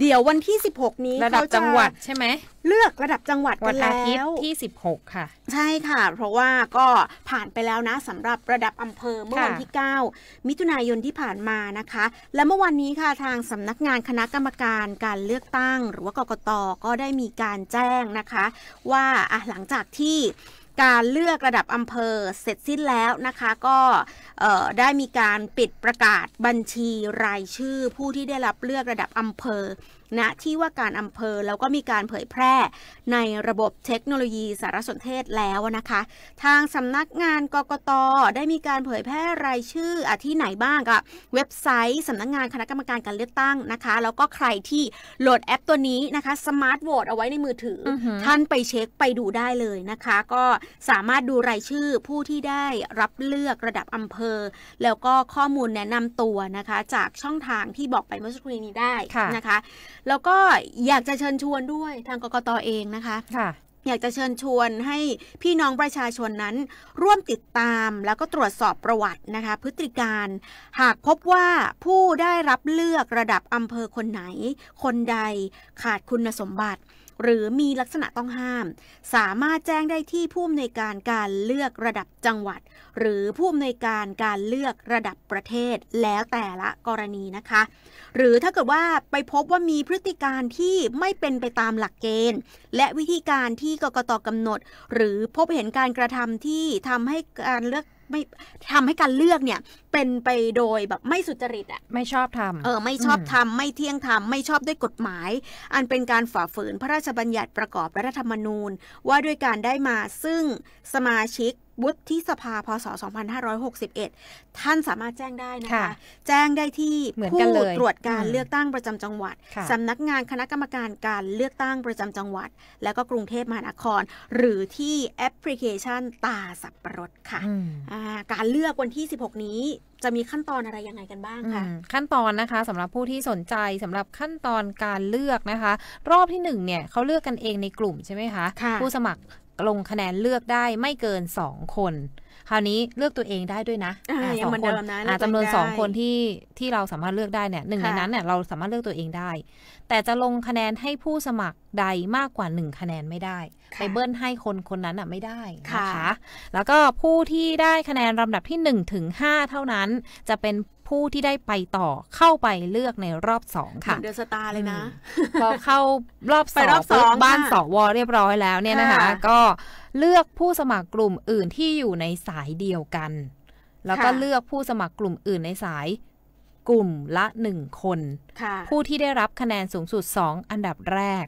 เดี๋ยววันที่ 16 นี้ระดับจังหวัดใช่ไหมเลือกระดับจังหวัดกันแล้วันอาทิตย์ที่16 ค่ะ ใช่ค่ะเพราะว่าก็ผ่านไปแล้วนะสำหรับระดับอำเภอเมื่อวันที่9มิถุนายนที่ผ่านมานะคะและเมื่อวันนี้ค่ะทางสำนักงานคณะกรรมการการเลือกตั้งหรือว่ากกตก็ได้มีการแจ้งนะคะว่าหลังจากที่การเลือกระดับอำเภอเสร็จสิ้นแล้วนะคะก็ได้มีการปิดประกาศบัญชี รายชื่อ ผู้ที่ได้รับเลือกระดับอำเภอณนะที่ว่าการอำเภอ แล้วก็มีการเผยแพร่ ในระบบเทคโนโลยี สารสนเทศแล้วนะคะ ทางสำนักงานกกตได้มีการเผยแพร่รายชื่ออที่ไหนบ้างกับ เว็บไซต์สำนักงานคณะกรรมการการเลือกตั้งนะคะ แล้วก็ใครที่โหลดแอปตัวนี้นะคะสมาร์ทโหวตเอาไว้ในมือถือ ท่านไปเช็คไปดูได้เลยนะคะ ก็สามารถดูรายชื่อผู้ที่ได้รับเลือกระดับอำเภออแล้วก็ข้อมูลแนะนำตัวนะคะจากช่องทางที่บอกไปเมื่อสักครู่นี้ได้นะคะแล้วก็อยากจะเชิญชวนด้วยทางกกตเองนะคะคะอยากจะเชิญชวนให้พี่น้องประชาชนนั้น ร่วมติดตามแล้วก็ตรวจสอบประวัตินะคะพฤติการหากพบว่าผู้ได้รับเลือกระดับอำเภอคนไหน คนใดขาดคุณสมบัติหรือมีลักษณะต้องห้าม สามารถแจ้งได้ที่ผู้อำนวยการการเลือกระดับจังหวัดหรือผู้อำนวยการการเลือกระดับประเทศแล้วแต่ละกรณีนะคะ หรือถ้าเกิดว่า ไปพบว่ามีพฤติการที่ไม่เป็นไปตามหลักเกณฑ์และวิธีการที่กกตกำหนดหรือพบเห็นการกระทำที่ทำให้การเลือกไม่ทำให้การเลือกเนี่ย เป็นไปโดยแบบไม่สุจริตอ่ะไม่ชอบทำเออไม่ชอบทำไม่เที่ยงธรรมไม่ชอบด้วยกฎหมาย อันเป็นการฝ่าฝืน พระราชบัญญัติประกอบรัฐธรรมนูญว่าด้วยการได้มาซึ่งสมาชิกวุฒิสภาพศ2561 ท่านสามารถแจ้งได้นะคะ แจ้งได้ที่ผู้ตรวจการเลือกตั้ง ประจำจังหวัดสำนักงานคณะกรรมการการเลือกตั้งประจำจังหวัด และก็กรุงเทพมหานคร หรือที่แอปพลิเคชันตาสับปะรดค่ะการเลือกวันที่ 16 นี้จะมีขั้นตอนอะไรยังไงกันบ้างคะขั้นตอนนะคะสำหรับผู้ที่สนใจสำหรับขั้นตอนการเลือกนะคะรอบที่1เนี่ยเขาเลือกกันเองในกลุ่มใช่ไหมคะผู้สมัครลงคะแนนเลือกได้ไม่เกิน 2 คน คราวนี้เลือกตัวเองได้ด้วยนะสองคนจำนวนสองคนที่ที่เราสามารถเลือกได้เนี่ยหนึ่งในนั้นเนี่ยเราสามารถเลือกตัวเองได้แต่จะลงคะแนนให้ผู้สมัครใดมากกว่าหนึ่งคะแนนไม่ได้ไปเบิ้ลให้คนคนนั้นอ่ะไม่ได้นะคะแล้วก็ผู้ที่ได้คะแนนลำดับที่1ถึง5เท่านั้นจะเป็นผู้ที่ได้ไปต่อ เข้าไปเลือกในรอบสองค่ะเดือนสตาร์เลยนะพอเข้ารอบสองปุอบบ้านสวเรียบร้อยแล้วเนี่ยนะคะก็เลือกผู้สมัครกลุ่มอื่นที่อยู่ในสายเดียวกันแล้วก็เลือกผู้สมัครกลุ่มอื่นในสายกลุ่มละหนึ่งคนผู้ที่ได้รับคะแนนสูงสุดสองอันดับแรก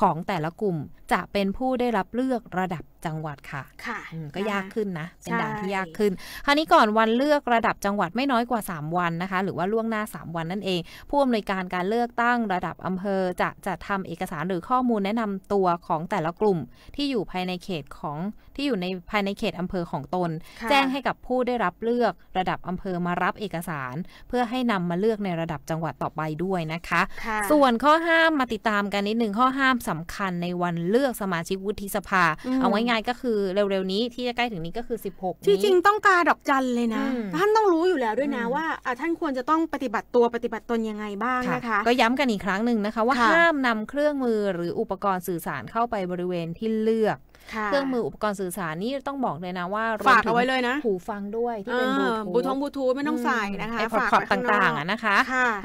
ของแต่ละกลุ่มจะเป็นผู้ได้รับเลือกระดับจังหวัดค่ะค่ะก็ยากขึ้นนะเป็นด่านที่ยากขึ้นคราวนี้ก่อนวันเลือกระดับจังหวัดไม่น้อยกว่า3วันนะคะหรือว่าล่วงหน้า3วันนั่นเองผู้อำนวยการการเลือกตั้งระดับอำเภอจะจัดทำเอกสารหรือข้อมูลแนะนำตัวของแต่ละกลุ่มที่อยู่ภายในเขตของที่อยู่ในภายในเขตอำเภอของตนแจ้งให้กับผู้ได้รับเลือกระดับอำเภอมารับเอกสารเพื่อให้นำมาเลือกในระดับจังหวัดต่อไปด้วยนะคะส่วนข้อห้ามมาติดตามกันนิดหนึ่งข้อห้ามสำคัญในวันเลือกสมาชิกวุฒิสภาเอาไว้ง่ายๆก็คือเร็วๆนี้ที่จะใกล้ถึงนี้ก็คือ 16ที่ จริงต้องกาดอกจันเลยนะท่านต้องรู้อยู่แล้วด้วยนะว่าท่านควรจะต้องปฏิบัติตัวปฏิบัติตนยังไงบ้างนะคะก็ย้ำกันอีกครั้งหนึ่งนะคะว่าห้ามนำเครื่องมือหรืออุปกรณ์สื่อสารเข้าไปบริเวณที่เลือกเครื่องมืออุปกรณ์สื่อสารนี่ต้องบอกเลยนะว่าฝากเอาไว้เลยนะหูฟังด้วยที่เป็นบลูทูธบลูทูธไม่ต้องใส่นะคะไอขอดต่างๆนะคะ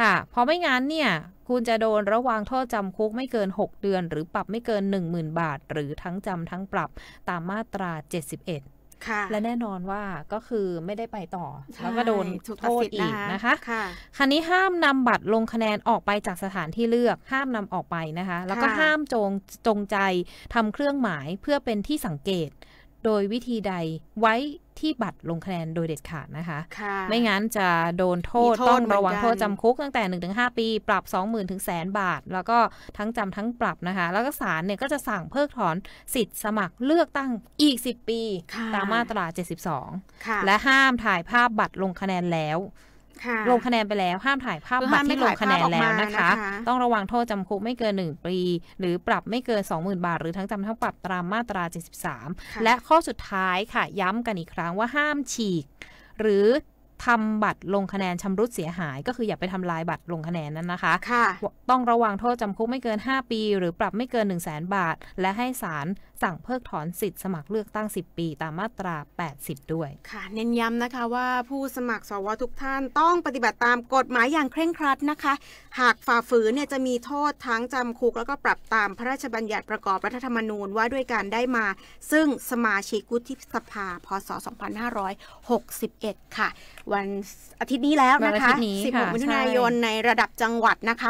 ค่ะพอไม่งั้นเนี่ยคุณจะโดนระวางโทษจำคุกไม่เกิน 6 เดือน หรือปรับไม่เกิน10,000 บาท หรือทั้งจำทั้งปรับ ตามมาตรา 71และแน่นอนว่าก็คือไม่ได้ไปต่อ แล้วก็โดนโทษอีกนะคะคันนี้ห้ามนำบัตรลงคะแนนออกไปจากสถานที่เลือก ห้ามนำออกไปนะคะ แล้วก็ห้ามจงจงใจทำเครื่องหมายเพื่อเป็นที่สังเกตโดยวิธีใดไว้ที่บัตรลงคะแนนโดยเด็ดขาดนะคะ ไม่งั้นจะโดนโทษต้องระวังโทษจำคุกตั้งแต่1-5ปี ปรับ 20,000ถึงแสนบาท แล้วก็ทั้งจำทั้งปรับนะคะ แล้วก็ศาลเนี่ยก็จะสั่งเพิกถอนสิทธิ์สมัครเลือกตั้งอีก 10 ปี ตามมาตรา 72 และห้ามถ่ายภาพบัตรลงคะแนนแล้วลงคะแนน ไปแล้วห้ามถ่ายภาพบัตรที่ลงคะแนนแล้วนะคะต้องระวังโทษจำคุกไม่เกิน 1 ปี หรือปรับไม่เกิน 20,000บาท หรือทั้งจำทั้งปรับตามมาตรา 73 และข้อสุดท้ายค่ะ ย้ำกันอีกครั้งว่า ห้ามฉีก หรือทำบัตรลงคะแนนชำรุดเสียหาย ก็คืออย่าไปทำลายบัตรลงคะแนนนั้นนะคะคะต้องระวังโทษจำคุกไม่เกิน5ปีหรือปรับไม่เกิน1 0 0 0 0แบาทและให้ศาลสั่งเพิกถอนสิทธิ์สมัครเลือกตั้ง 10 ปี ตามมาตรา 80 ด้วย ค่ะ เน้นย้ำนะคะว่าผู้สมัครสวทุกท่านต้องปฏิบัติตามกฎหมายอย่างเคร่งครัดนะคะ หากฝ่าฝืนเนี่ยจะมีโทษทั้งจำคุกแล้วก็ปรับตามพระราชบัญญัติประกอบรัฐธรรมนูญว่าด้วยการได้มา ซึ่งสมาชิกุฒิสภาพศ2561 ค่ะ วันอาทิตย์นี้แล้วนะคะ16มิถุนายนในระดับจังหวัดนะคะ